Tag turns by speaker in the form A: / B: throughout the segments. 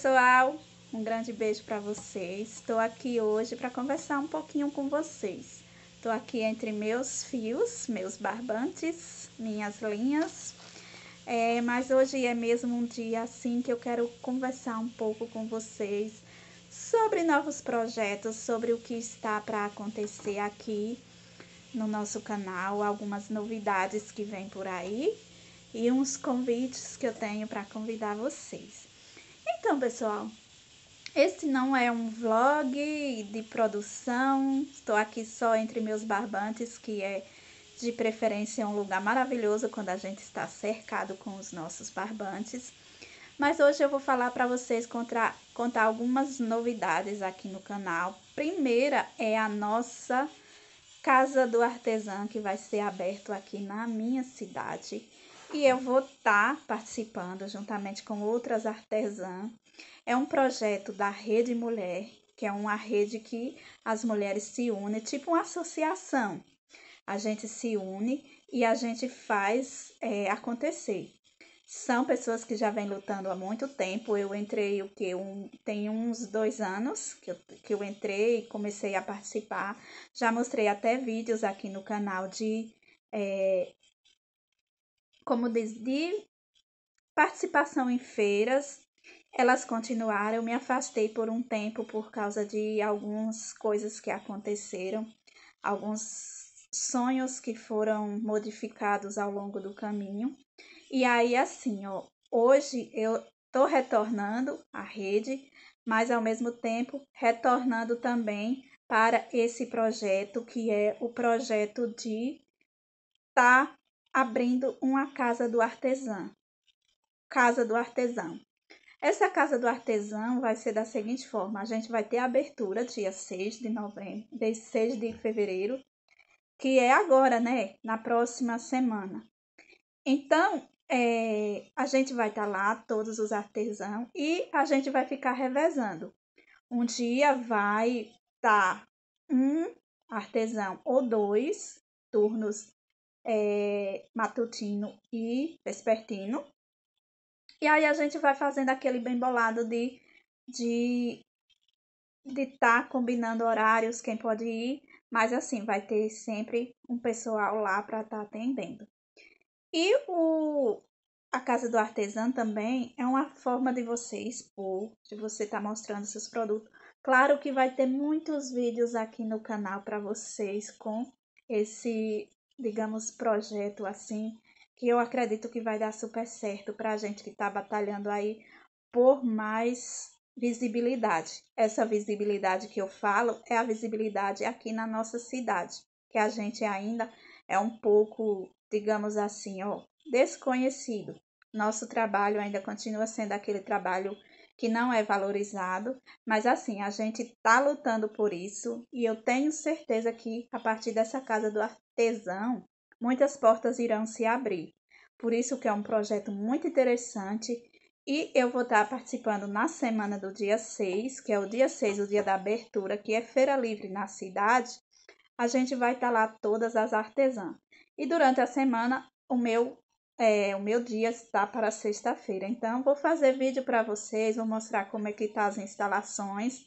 A: pessoal, um grande beijo para vocês. Estou aqui hoje para conversar um pouquinho com vocês. Estou aqui entre meus fios, meus barbantes, minhas linhas. É, mas hoje é mesmo um dia assim que eu quero conversar um pouco com vocês sobre novos projetos, sobre o que está para acontecer aqui no nosso canal, algumas novidades que vêm por aí e uns convites que eu tenho para convidar vocês. Então, pessoal, esse não é um vlog de produção. Estou aqui só entre meus barbantes, que é de preferência um lugar maravilhoso quando a gente está cercado com os nossos barbantes. Mas hoje eu vou falar para vocês contar, contar algumas novidades aqui no canal. Primeira é a nossa Casa do Artesão, que vai ser aberto aqui na minha cidade e eu vou estar tá participando juntamente com outras artesãs. É um projeto da Rede Mulher, que é uma rede que as mulheres se unem, tipo uma associação. A gente se une e a gente faz é, acontecer. São pessoas que já vêm lutando há muito tempo. Eu entrei o que um, tem uns dois anos que eu, que eu entrei e comecei a participar. Já mostrei até vídeos aqui no canal de é, como desde participação em feiras, elas continuaram. Me afastei por um tempo por causa de algumas coisas que aconteceram, alguns sonhos que foram modificados ao longo do caminho. E aí, assim, ó, hoje eu tô retornando à rede, mas ao mesmo tempo retornando também para esse projeto que é o projeto de estar tá abrindo uma casa do artesão. Casa do artesão. Essa casa do artesão vai ser da seguinte forma: a gente vai ter a abertura dia 6 de novembro, de 6 de fevereiro, que é agora, né? Na próxima semana. Então, é, a gente vai estar tá lá, todos os artesãos, e a gente vai ficar revezando. Um dia vai estar tá um artesão ou dois turnos é, matutino e vespertino. E aí a gente vai fazendo aquele bem bolado de de de estar tá combinando horários, quem pode ir, mas assim, vai ter sempre um pessoal lá para estar tá atendendo. E o a casa do artesão também é uma forma de você expor, de você estar tá mostrando seus produtos. Claro que vai ter muitos vídeos aqui no canal para vocês com esse digamos, projeto assim, que eu acredito que vai dar super certo para a gente que está batalhando aí por mais visibilidade. Essa visibilidade que eu falo é a visibilidade aqui na nossa cidade, que a gente ainda é um pouco, digamos assim, ó, desconhecido. Nosso trabalho ainda continua sendo aquele trabalho que não é valorizado, mas assim, a gente está lutando por isso e eu tenho certeza que a partir dessa casa do artesão, muitas portas irão se abrir. Por isso que é um projeto muito interessante e eu vou estar participando na semana do dia 6, que é o dia 6, o dia da abertura, que é feira livre na cidade. A gente vai estar lá todas as artesãs. E durante a semana o meu é, o meu dia está para sexta-feira, então vou fazer vídeo para vocês, vou mostrar como é que tá as instalações.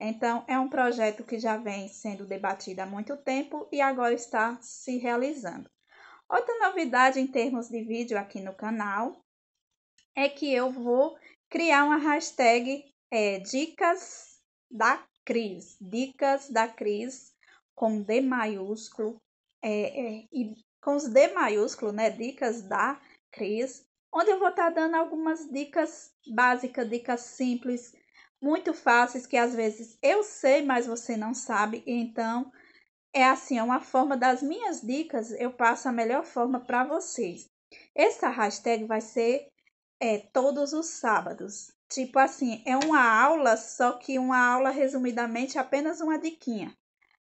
A: Então, é um projeto que já vem sendo debatido há muito tempo e agora está se realizando. Outra novidade em termos de vídeo aqui no canal é que eu vou criar uma hashtag é, Dicas da Cris, Dicas da Cris com D maiúsculo é, é, e com os D maiúsculo, né? Dicas da Cris, onde eu vou estar tá dando algumas dicas básicas, dicas simples, muito fáceis, que às vezes eu sei, mas você não sabe. Então, é assim, é uma forma das minhas dicas, eu passo a melhor forma para vocês. Essa hashtag vai ser é, todos os sábados. Tipo assim, é uma aula, só que uma aula resumidamente apenas uma diquinha.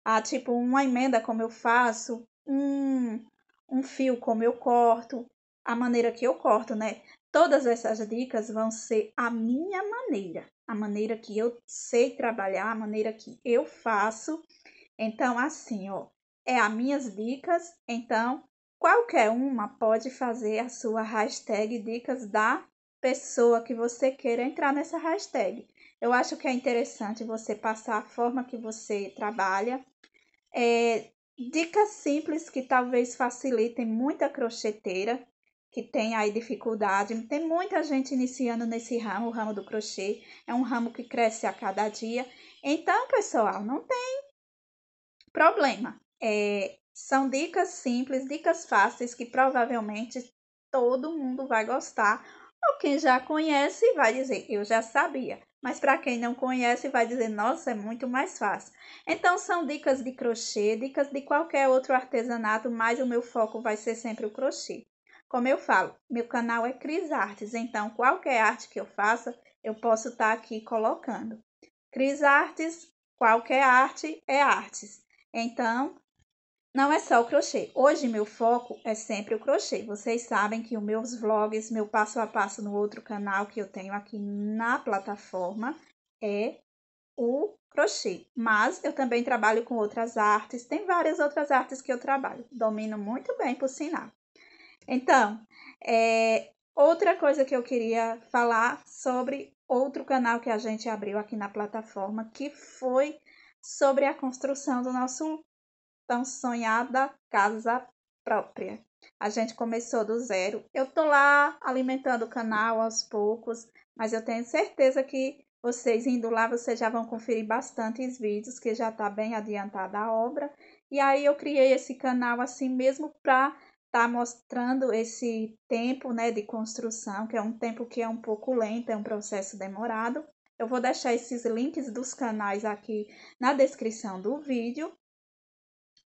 A: Ah, tipo, uma emenda como eu faço, um, um fio como eu corto, a maneira que eu corto, né? Todas essas dicas vão ser a minha maneira, a maneira que eu sei trabalhar, a maneira que eu faço. Então, assim, ó, é as minhas dicas. Então, qualquer uma pode fazer a sua hashtag dicas da pessoa que você queira entrar nessa hashtag. Eu acho que é interessante você passar a forma que você trabalha, é, Dicas simples que talvez facilitem muita crocheteira que tem aí dificuldade. Tem muita gente iniciando nesse ramo, o ramo do crochê. É um ramo que cresce a cada dia. Então, pessoal, não tem problema. É, são dicas simples, dicas fáceis que provavelmente todo mundo vai gostar ou quem já conhece vai dizer, eu já sabia. Mas para quem não conhece, vai dizer, nossa, é muito mais fácil. Então, são dicas de crochê, dicas de qualquer outro artesanato, mas o meu foco vai ser sempre o crochê. Como eu falo, meu canal é Cris Artes, então qualquer arte que eu faça, eu posso estar tá aqui colocando. Cris Artes, qualquer arte é artes. Então, não é só o crochê. Hoje meu foco é sempre o crochê. Vocês sabem que os meus vlogs, meu passo a passo no outro canal que eu tenho aqui na plataforma é o crochê. Mas eu também trabalho com outras artes, tem várias outras artes que eu trabalho. Domino muito bem, por sinal. Então, é, outra coisa que eu queria falar sobre outro canal que a gente abriu aqui na plataforma, que foi sobre a construção do nosso tão sonhada casa própria. A gente começou do zero. Eu tô lá alimentando o canal aos poucos, mas eu tenho certeza que vocês indo lá, vocês já vão conferir bastantes vídeos, que já tá bem adiantada a obra. E aí eu criei esse canal assim mesmo para tá mostrando esse tempo, né, de construção, que é um tempo que é um pouco lento, é um processo demorado. Eu vou deixar esses links dos canais aqui na descrição do vídeo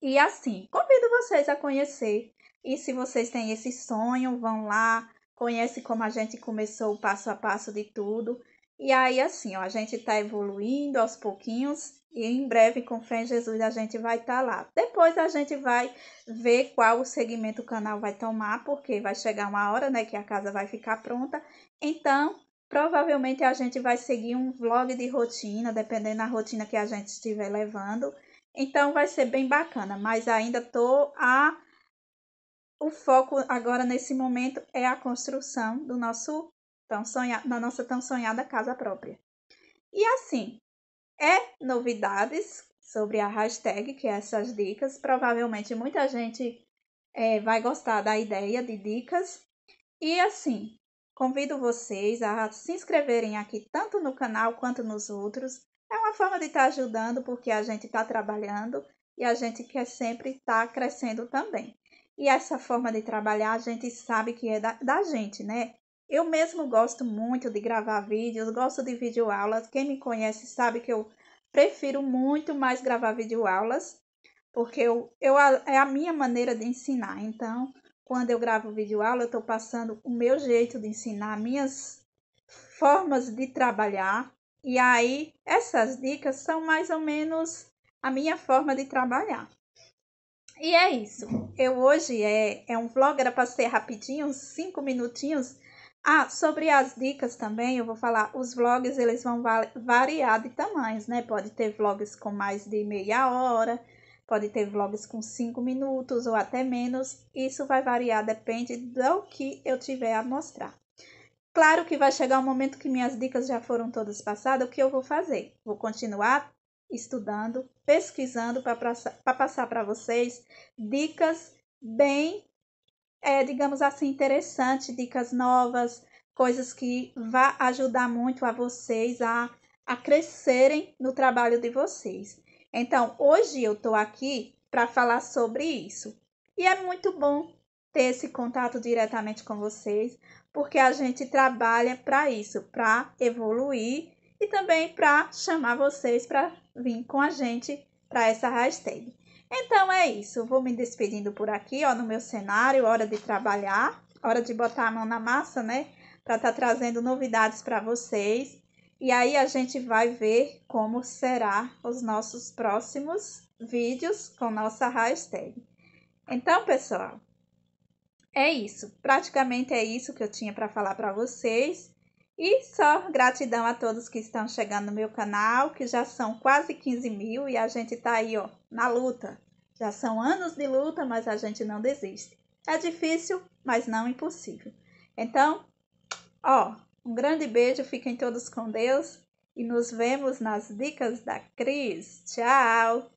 A: e assim, convido vocês a conhecer. E se vocês têm esse sonho, vão lá, conhece como a gente começou o passo a passo de tudo. E aí, assim, ó, a gente está evoluindo aos pouquinhos e em breve, com fé em Jesus, a gente vai estar tá lá. Depois a gente vai ver qual o segmento o canal vai tomar, porque vai chegar uma hora, né, que a casa vai ficar pronta. Então, provavelmente a gente vai seguir um vlog de rotina, dependendo da rotina que a gente estiver levando. Então vai ser bem bacana, mas ainda tô a o foco agora nesse momento é a construção do nosso tão sonha, da nossa tão sonhada casa própria. E assim, é novidades sobre a hashtag, que é essas dicas. Provavelmente muita gente é, vai gostar da ideia de dicas. E assim, convido vocês a se inscreverem aqui tanto no canal quanto nos outros, é uma forma de estar tá ajudando porque a gente está trabalhando e a gente quer sempre estar tá crescendo também. E essa forma de trabalhar a gente sabe que é da, da gente, né? Eu mesmo gosto muito de gravar vídeos, gosto de videoaulas. Quem me conhece sabe que eu prefiro muito mais gravar videoaulas, porque eu, eu, é a minha maneira de ensinar. Então, quando eu gravo videoaula, eu estou passando o meu jeito de ensinar, minhas formas de trabalhar e aí, essas dicas são mais ou menos a minha forma de trabalhar. E é isso. Eu hoje é, é um vlog, era para ser rapidinho, cinco minutinhos. Ah, sobre as dicas também, eu vou falar, os vlogs eles vão variar de tamanhos, né? Pode ter vlogs com mais de meia hora, pode ter vlogs com cinco minutos ou até menos. Isso vai variar, depende do que eu tiver a mostrar. Claro que vai chegar um momento que minhas dicas já foram todas passadas, o que eu vou fazer? Vou continuar estudando, pesquisando para passar para vocês dicas bem, é, digamos assim, interessantes, dicas novas, coisas que vá ajudar muito a vocês a, a crescerem no trabalho de vocês. Então, hoje eu estou aqui para falar sobre isso. E é muito bom ter esse contato diretamente com vocês, porque a gente trabalha para isso, para evoluir e também para chamar vocês para vir com a gente para essa hashtag. Então é isso, vou me despedindo por aqui, ó, no meu cenário, hora de trabalhar, hora de botar a mão na massa, né? Para estar tá trazendo novidades para vocês. E aí a gente vai ver como será os nossos próximos vídeos com nossa hashtag. Então, pessoal, é isso, praticamente é isso que eu tinha para falar para vocês. E só gratidão a todos que estão chegando no meu canal, que já são quase 15 mil e a gente está aí, ó, na luta. Já são anos de luta, mas a gente não desiste. É difícil, mas não impossível. Então, ó, um grande beijo, fiquem todos com Deus e nos vemos nas dicas da Cris. Tchau!